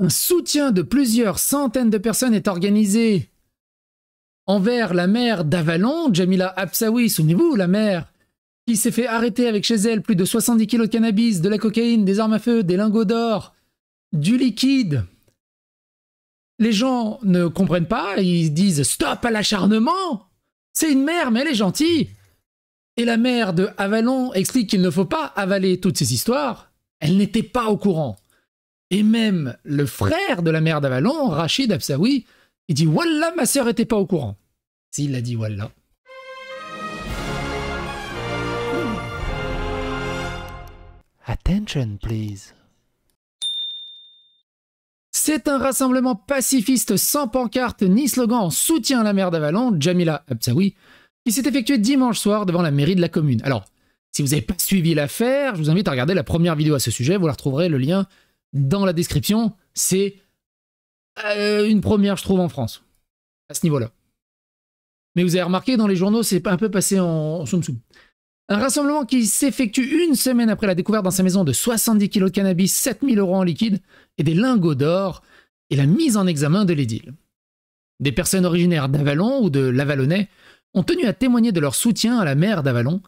Un soutien de plusieurs centaines de personnes est organisé envers la mère d'Avalon, Jamila Absawi, souvenez-vous, la mère qui s'est fait arrêter avec chez elle plus de 70 kilos de cannabis, de la cocaïne, des armes à feu, des lingots d'or, du liquide. Les gens ne comprennent pas, ils disent stop à l'acharnement C'est une mère, mais elle est gentille Et la mère de explique qu'il ne faut pas avaler toutes ces histoires. Elle n'était pas au courant. Et même le frère de la mère d'Avalon, Rachid Absaoui, il dit Wallah, ma sœur était pas au courant. S'il a dit Wallah. Attention, please. C'est un rassemblement pacifiste sans pancarte ni slogan en soutien à la mère d'Avalon, Jamila Absaoui, qui s'est effectué dimanche soir devant la mairie de la commune. Alors, si vous n'avez pas suivi l'affaire, je vous invite à regarder la première vidéo à ce sujet, vous la retrouverez le lien dans la description, c'est euh, une première, je trouve, en France, à ce niveau-là. Mais vous avez remarqué, dans les journaux, c'est un peu passé en, sous soum Un rassemblement qui s'effectue une semaine après la découverte dans sa maison de 70 kg de cannabis, 7000 euros en liquide et des lingots d'or, et la mise en examen de l'édile. Des personnes originaires d'Avalon ou de l'Avalonnais ont tenu à témoigner de leur soutien à la mère d'Avalon.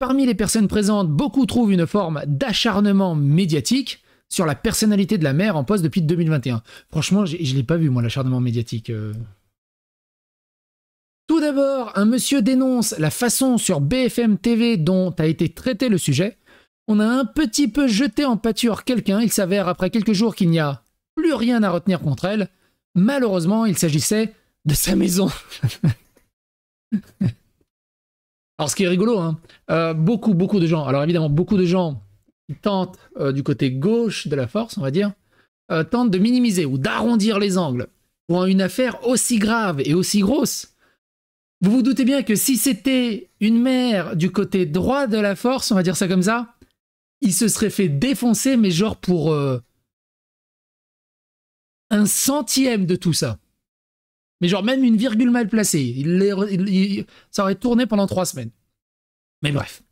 Parmi les personnes présentes, beaucoup trouvent une forme d'acharnement médiatique, sur la personnalité de la mère en poste depuis 2021. Franchement, je ne l'ai pas vu, moi, l'acharnement médiatique. Euh. Tout d'abord, un monsieur dénonce la façon sur BFM TV dont a été traité le sujet. On a un petit peu jeté en pâture quelqu'un, il s'avère après quelques jours qu'il n'y a plus rien à retenir contre elle. Malheureusement, il s'agissait de sa maison. alors ce qui est rigolo, hein, euh, beaucoup, beaucoup de gens, alors évidemment, beaucoup de gens qui tente euh, du côté gauche de la force, on va dire, euh, tente de minimiser ou d'arrondir les angles pour une affaire aussi grave et aussi grosse. Vous vous doutez bien que si c'était une mère du côté droit de la force, on va dire ça comme ça, il se serait fait défoncer, mais genre pour euh, un centième de tout ça. Mais genre même une virgule mal placée. Il, ça aurait tourné pendant trois semaines. Mais bref.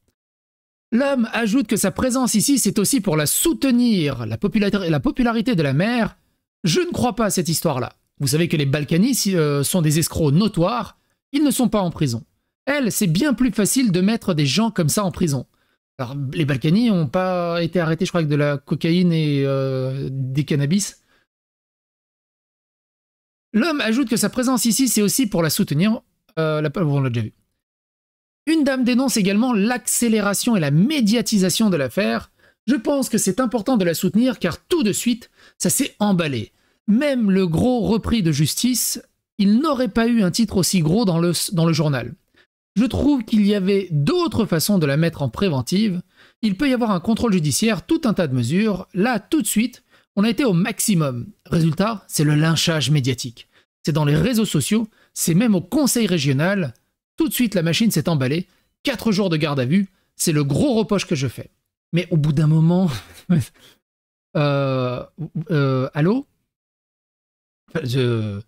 L'homme ajoute que sa présence ici, c'est aussi pour la soutenir, la, popularité de la mère. Je ne crois pas à cette histoire-là. Vous savez que les Balkanis euh, sont des escrocs notoires, ils ne sont pas en prison. Elle, c'est bien plus facile de mettre des gens comme ça en prison. Alors, les Balkanis n'ont pas été arrêtés, je crois, avec de la cocaïne et euh, des cannabis. L'homme ajoute que sa présence ici, c'est aussi pour la soutenir. Euh, la... on déjà vu. Une dame dénonce également l'accélération et la médiatisation de l'affaire. Je pense que c'est important de la soutenir car tout de suite, ça s'est emballé. Même le gros repris de justice, il n'aurait pas eu un titre aussi gros dans le, journal. Je trouve qu'il y avait d'autres façons de la mettre en préventive. Il peut y avoir un contrôle judiciaire, tout un tas de mesures. Là, tout de suite, on a été au maximum. Résultat, c'est le lynchage médiatique. C'est dans les réseaux sociaux, c'est même au conseil régional, tout de suite, la machine s'est emballée. Quatre jours de garde à vue, c'est le gros repoche que je fais. Mais au bout d'un moment. Euh, euh, allô je...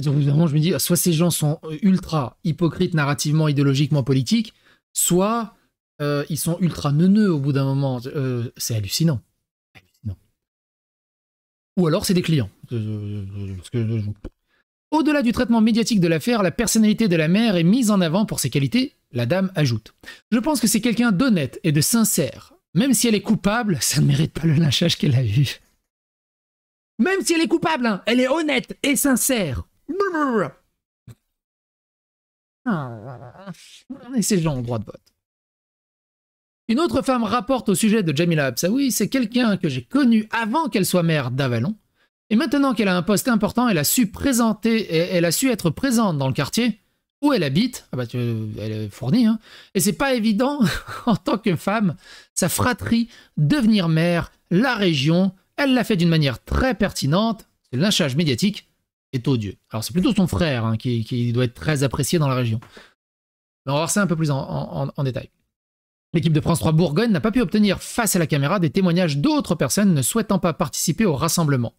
je me dis soit ces gens sont ultra hypocrites narrativement, idéologiquement, politiques, soit euh, ils sont ultra neuneux au bout d'un moment. Euh, c'est hallucinant. Ou alors c'est des clients. Au-delà du traitement médiatique de l'affaire, la personnalité de la mère est mise en avant pour ses qualités, la dame ajoute. Je pense que c'est quelqu'un d'honnête et de sincère. Même si elle est coupable, ça ne mérite pas le lynchage qu'elle a eu. Même si elle est coupable, hein, elle est honnête et sincère. Ah, et ces gens ont droit de vote. Une autre femme rapporte au sujet de Jamila Absaoui, c'est quelqu'un que j'ai connu avant qu'elle soit mère d'Avalon, et maintenant qu'elle a un poste important, elle a su présenter, elle a su être présente dans le quartier où elle habite. Ah bah, elle est fournie. Hein. Et c'est pas évident en tant que femme, sa fratrie, devenir mère, la région. Elle l'a fait d'une manière très pertinente. Le lynchage médiatique est odieux. Alors c'est plutôt son frère hein, qui, doit être très apprécié dans la région. Mais on va voir ça un peu plus en détail. L'équipe de France 3 Bourgogne n'a pas pu obtenir face à la caméra des témoignages d'autres personnes ne souhaitant pas participer au rassemblement.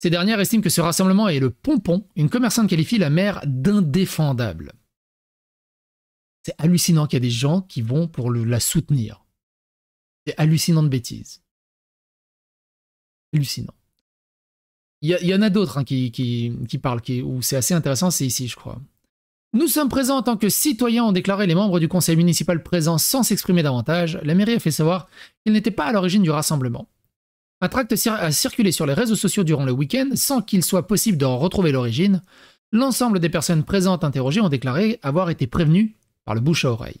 Ces dernières estiment que ce rassemblement est le pompon, une commerçante qualifie la mère d'indéfendable. C'est hallucinant qu'il y a des gens qui vont pour la soutenir. C'est hallucinant de bêtises. Hallucinant. Il y, en a d'autres hein, qui, parlent, qui, où c'est assez intéressant, c'est ici, je crois. Nous sommes présents en tant que citoyens, ont déclaré les membres du conseil municipal présents sans s'exprimer davantage. La mairie a fait savoir qu'ils n'étaient pas à l'origine du rassemblement. Un tract a circulé sur les réseaux sociaux durant le week-end sans qu'il soit possible d'en retrouver l'origine. L'ensemble des personnes présentes interrogées ont déclaré avoir été prévenues par le bouche à oreille.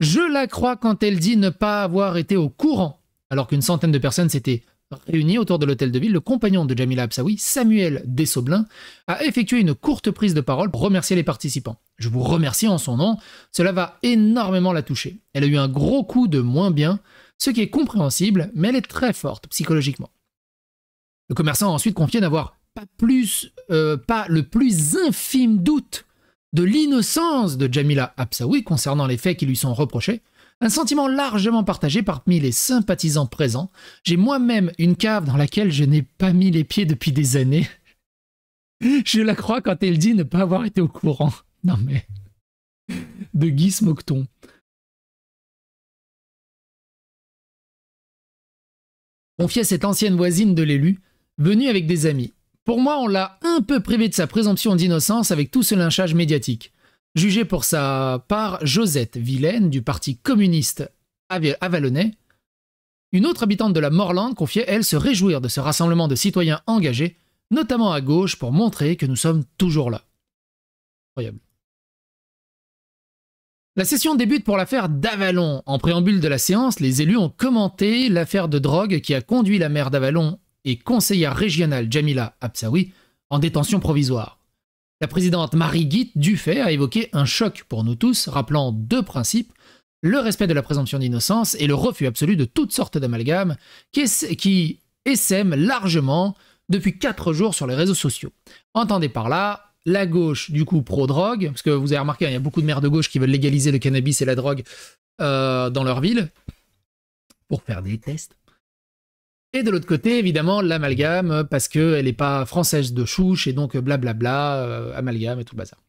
Je la crois quand elle dit ne pas avoir été au courant. Alors qu'une centaine de personnes s'étaient réunies autour de l'hôtel de ville, le compagnon de Jamila Absawi, Samuel Dessoblin, a effectué une courte prise de parole pour remercier les participants. Je vous remercie en son nom, cela va énormément la toucher. Elle a eu un gros coup de moins bien, ce qui est compréhensible, mais elle est très forte psychologiquement. Le commerçant a ensuite confié n'avoir pas, plus, euh, pas le plus infime doute de l'innocence de Jamila Absaoui concernant les faits qui lui sont reprochés, un sentiment largement partagé parmi les sympathisants présents. J'ai moi-même une cave dans laquelle je n'ai pas mis les pieds depuis des années. Je la crois quand elle dit ne pas avoir été au courant. Non mais... De Guy on confiait cette ancienne voisine de l'élu, venue avec des amis. Pour moi, on l'a un peu privé de sa présomption d'innocence avec tout ce lynchage médiatique. Jugée pour sa part Josette Vilaine du Parti communiste avalonais, une autre habitante de la Morlande confiait, elle, se réjouir de ce rassemblement de citoyens engagés, notamment à gauche, pour montrer que nous sommes toujours là. Incroyable. La session débute pour l'affaire d'Avalon. En préambule de la séance, les élus ont commenté l'affaire de drogue qui a conduit la maire d'Avalon et conseillère régionale Jamila Absaoui en détention provisoire. La présidente Marie-Guite Dufay a évoqué un choc pour nous tous, rappelant deux principes le respect de la présomption d'innocence et le refus absolu de toutes sortes d'amalgames qui essaiment largement depuis quatre jours sur les réseaux sociaux. Entendez par là la gauche, du coup, pro-drogue, parce que vous avez remarqué, hein, il y a beaucoup de maires de gauche qui veulent légaliser le cannabis et la drogue euh, dans leur ville, pour faire des tests. Et de l'autre côté, évidemment, l'amalgame, parce qu'elle n'est pas française de chouche, et donc blablabla, euh, amalgame et tout le bazar.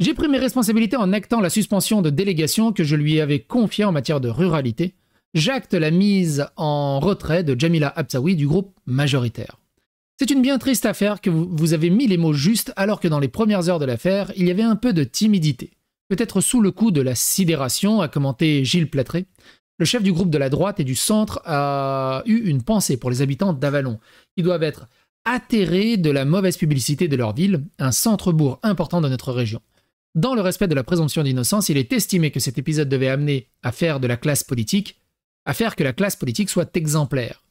J'ai pris mes responsabilités en actant la suspension de délégation que je lui avais confiée en matière de ruralité. J'acte la mise en retrait de Jamila Absaoui du groupe majoritaire. C'est une bien triste affaire que vous avez mis les mots justes alors que dans les premières heures de l'affaire, il y avait un peu de timidité. Peut-être sous le coup de la sidération, a commenté Gilles Platré, le chef du groupe de la droite et du centre a eu une pensée pour les habitants d'Avalon, Ils doivent être atterrés de la mauvaise publicité de leur ville, un centre-bourg important de notre région. Dans le respect de la présomption d'innocence, il est estimé que cet épisode devait amener à faire de la classe politique, à faire que la classe politique soit exemplaire.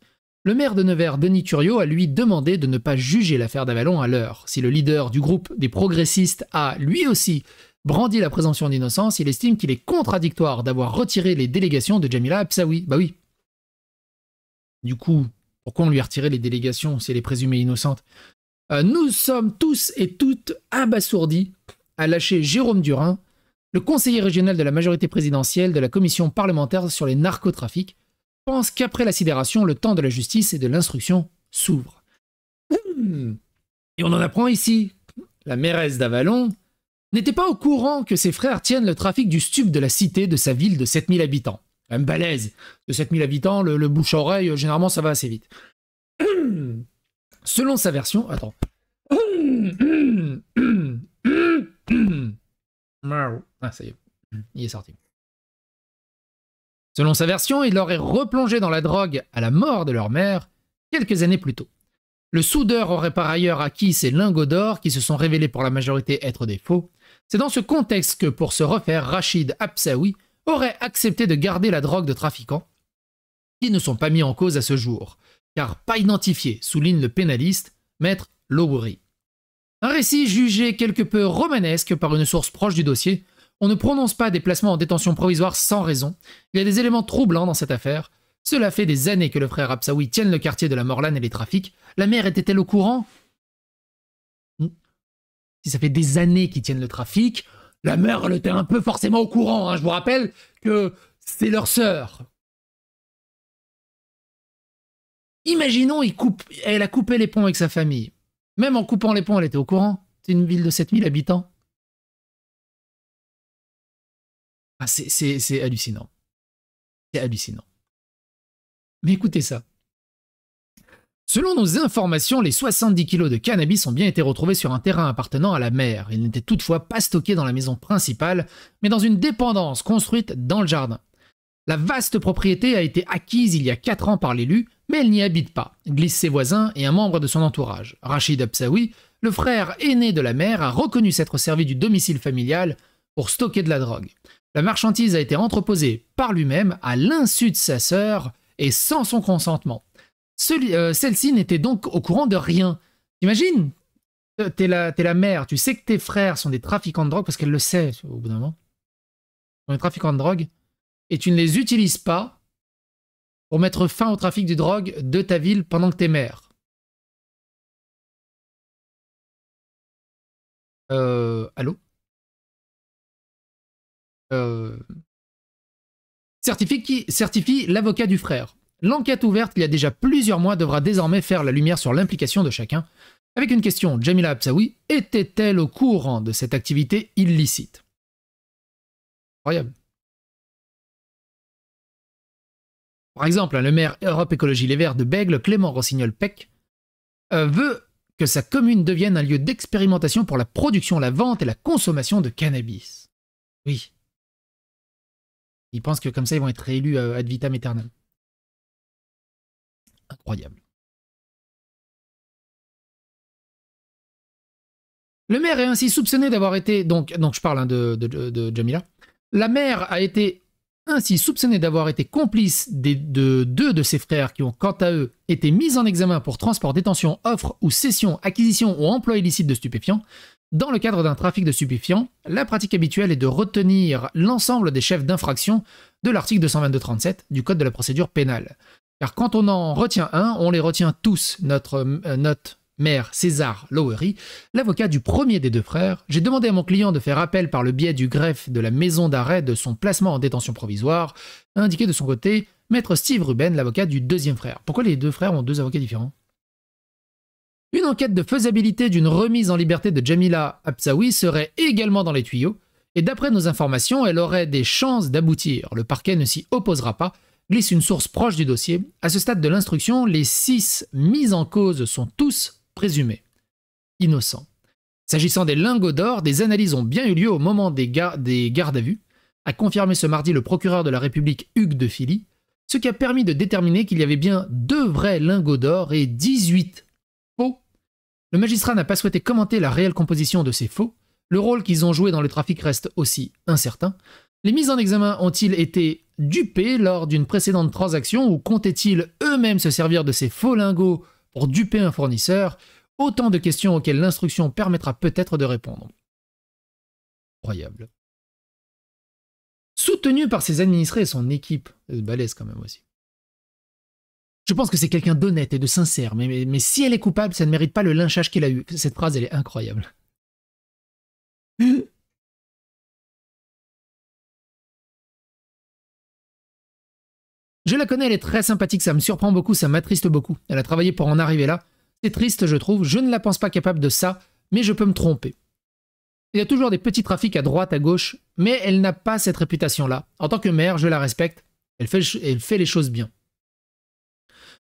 Le maire de Nevers, Denis Turiot, a lui demandé de ne pas juger l'affaire d'Avalon à l'heure. Si le leader du groupe des progressistes a, lui aussi, brandi la présomption d'innocence, il estime qu'il est contradictoire d'avoir retiré les délégations de Jamila Absaoui. Bah oui. Du coup, pourquoi on lui a retiré les délégations si elle est présumée innocente euh, Nous sommes tous et toutes abasourdis à lâcher Jérôme Durin, le conseiller régional de la majorité présidentielle de la commission parlementaire sur les narcotrafics, pense qu'après la sidération, le temps de la justice et de l'instruction s'ouvre. Hmm. Et on en apprend ici. La mairesse d'Avalon n'était pas au courant que ses frères tiennent le trafic du stup de la cité de sa ville de 7000 habitants. Un balèze de 7000 habitants, le, le bouche-oreille, euh, généralement ça va assez vite. Selon sa version, attends. Ah, ça y est, il est sorti. Selon sa version, il aurait replongé dans la drogue à la mort de leur mère quelques années plus tôt. Le soudeur aurait par ailleurs acquis ces lingots d'or qui se sont révélés pour la majorité être des faux. C'est dans ce contexte que, pour se refaire, Rachid Absaoui aurait accepté de garder la drogue de trafiquants, qui ne sont pas mis en cause à ce jour, car pas identifiés, souligne le pénaliste, maître Lowry. Un récit jugé quelque peu romanesque par une source proche du dossier, on ne prononce pas des placements en détention provisoire sans raison. Il y a des éléments troublants dans cette affaire. Cela fait des années que le frère Absaoui tienne le quartier de la Morlane et les trafics. La mère était-elle au courant hmm. Si ça fait des années qu'ils tiennent le trafic, la mère, elle était un peu forcément au courant. Hein. Je vous rappelle que c'est leur sœur. Imaginons, il elle a coupé les ponts avec sa famille. Même en coupant les ponts, elle était au courant. C'est une ville de 7000 habitants. Ah, c'est hallucinant. C'est hallucinant. Mais écoutez ça. Selon nos informations, les 70 kilos de cannabis ont bien été retrouvés sur un terrain appartenant à la mère. Ils n'étaient toutefois pas stockés dans la maison principale, mais dans une dépendance construite dans le jardin. La vaste propriété a été acquise il y a 4 ans par l'élu, mais elle n'y habite pas, glisse ses voisins et un membre de son entourage. Rachid Absaoui, le frère aîné de la mère, a reconnu s'être servi du domicile familial pour stocker de la drogue. La marchandise a été entreposée par lui-même à l'insu de sa sœur et sans son consentement. Euh, celle-ci n'était donc au courant de rien. T'imagines euh, T'es la, la mère, tu sais que tes frères sont des trafiquants de drogue, parce qu'elle le sait au bout d'un moment. Ils sont des trafiquants de drogue, et tu ne les utilises pas pour mettre fin au trafic de drogue de ta ville pendant que t'es mère. Euh, allô euh, certifie, qui, certifie l'avocat du frère. L'enquête ouverte il y a déjà plusieurs mois devra désormais faire la lumière sur l'implication de chacun. Avec une question, Jamila Absaoui était-elle au courant de cette activité illicite Incroyable. Par exemple, le maire Europe Écologie Les Verts de Bègle, Clément Rossignol-Peck, euh, veut que sa commune devienne un lieu d'expérimentation pour la production, la vente et la consommation de cannabis. Oui. Ils pensent que comme ça, ils vont être réélus euh, ad vitam aeternam. Incroyable. Le maire est ainsi soupçonné d'avoir été. Donc, donc je parle hein, de, de, Jamila. La mère a été ainsi soupçonnée d'avoir été complice de deux de ses frères qui ont, quant à eux, été mis en examen pour transport, détention, offre ou cession, acquisition ou emploi illicite de stupéfiants, dans le cadre d'un trafic de stupéfiants, la pratique habituelle est de retenir l'ensemble des chefs d'infraction de l'article 222.37 du Code de la procédure pénale. Car quand on en retient un, on les retient tous. Notre euh, maire mère César Lowery, l'avocat du premier des deux frères, j'ai demandé à mon client de faire appel par le biais du greffe de la maison d'arrêt de son placement en détention provisoire, indiqué de son côté maître Steve Ruben, l'avocat du deuxième frère. Pourquoi les deux frères ont deux avocats différents une enquête de faisabilité d'une remise en liberté de Jamila Absawi serait également dans les tuyaux, et d'après nos informations, elle aurait des chances d'aboutir. Le parquet ne s'y opposera pas, glisse une source proche du dossier. À ce stade de l'instruction, les six mises en cause sont tous présumés innocents. S'agissant des lingots d'or, des analyses ont bien eu lieu au moment des, gardes à vue, a confirmé ce mardi le procureur de la République Hugues de Philly, ce qui a permis de déterminer qu'il y avait bien deux vrais lingots d'or et 18 le magistrat n'a pas souhaité commenter la réelle composition de ces faux, le rôle qu'ils ont joué dans le trafic reste aussi incertain. Les mises en examen ont-ils été dupés lors d'une précédente transaction ou comptaient-ils eux-mêmes se servir de ces faux lingots pour duper un fournisseur Autant de questions auxquelles l'instruction permettra peut-être de répondre. Incroyable. Soutenu par ses administrés et son équipe, euh, balèze quand même aussi. Je pense que c'est quelqu'un d'honnête et de sincère, mais, si elle est coupable, ça ne mérite pas le lynchage qu'elle a eu. Cette phrase, elle est incroyable. Je la connais, elle est très sympathique, ça me surprend beaucoup, ça m'attriste beaucoup. Elle a travaillé pour en arriver là. C'est triste, je trouve. Je ne la pense pas capable de ça, mais je peux me tromper. Il y a toujours des petits trafics à droite, à gauche, mais elle n'a pas cette réputation-là. En tant que mère, je la respecte. elle fait les choses bien.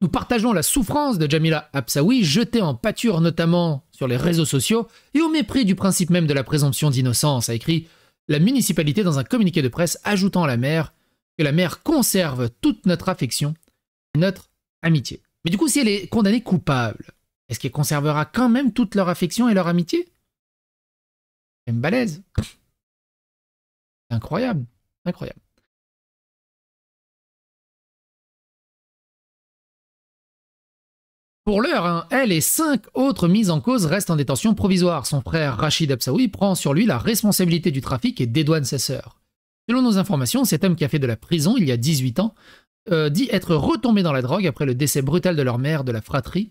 Nous partageons la souffrance de Jamila Absaoui, jetée en pâture notamment sur les réseaux sociaux et au mépris du principe même de la présomption d'innocence, a écrit la municipalité dans un communiqué de presse ajoutant à la mère que la mère conserve toute notre affection et notre amitié. Mais du coup, si elle est condamnée coupable, est-ce qu'elle conservera quand même toute leur affection et leur amitié C'est Incroyable, incroyable. Pour l'heure, hein, elle et cinq autres mises en cause restent en détention provisoire. Son frère Rachid Absaoui prend sur lui la responsabilité du trafic et dédouane ses sœur. Selon nos informations, cet homme qui a fait de la prison il y a 18 ans euh, dit être retombé dans la drogue après le décès brutal de leur mère de la fratrie,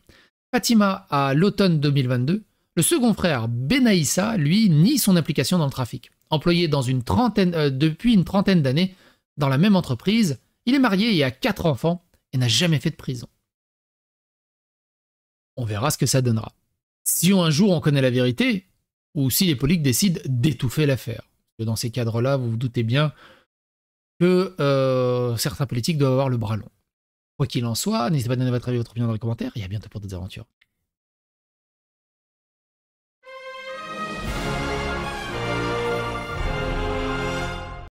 Fatima, à l'automne 2022. Le second frère, Benaïssa, lui, nie son implication dans le trafic. Employé dans une trentaine, euh, depuis une trentaine d'années dans la même entreprise, il est marié et a quatre enfants et n'a jamais fait de prison on verra ce que ça donnera. Si un jour on connaît la vérité, ou si les politiques décident d'étouffer l'affaire. Dans ces cadres-là, vous vous doutez bien que euh, certains politiques doivent avoir le bras long. Quoi qu'il en soit, n'hésitez pas à donner votre avis, votre opinion dans les commentaires, et à bientôt pour d'autres aventures.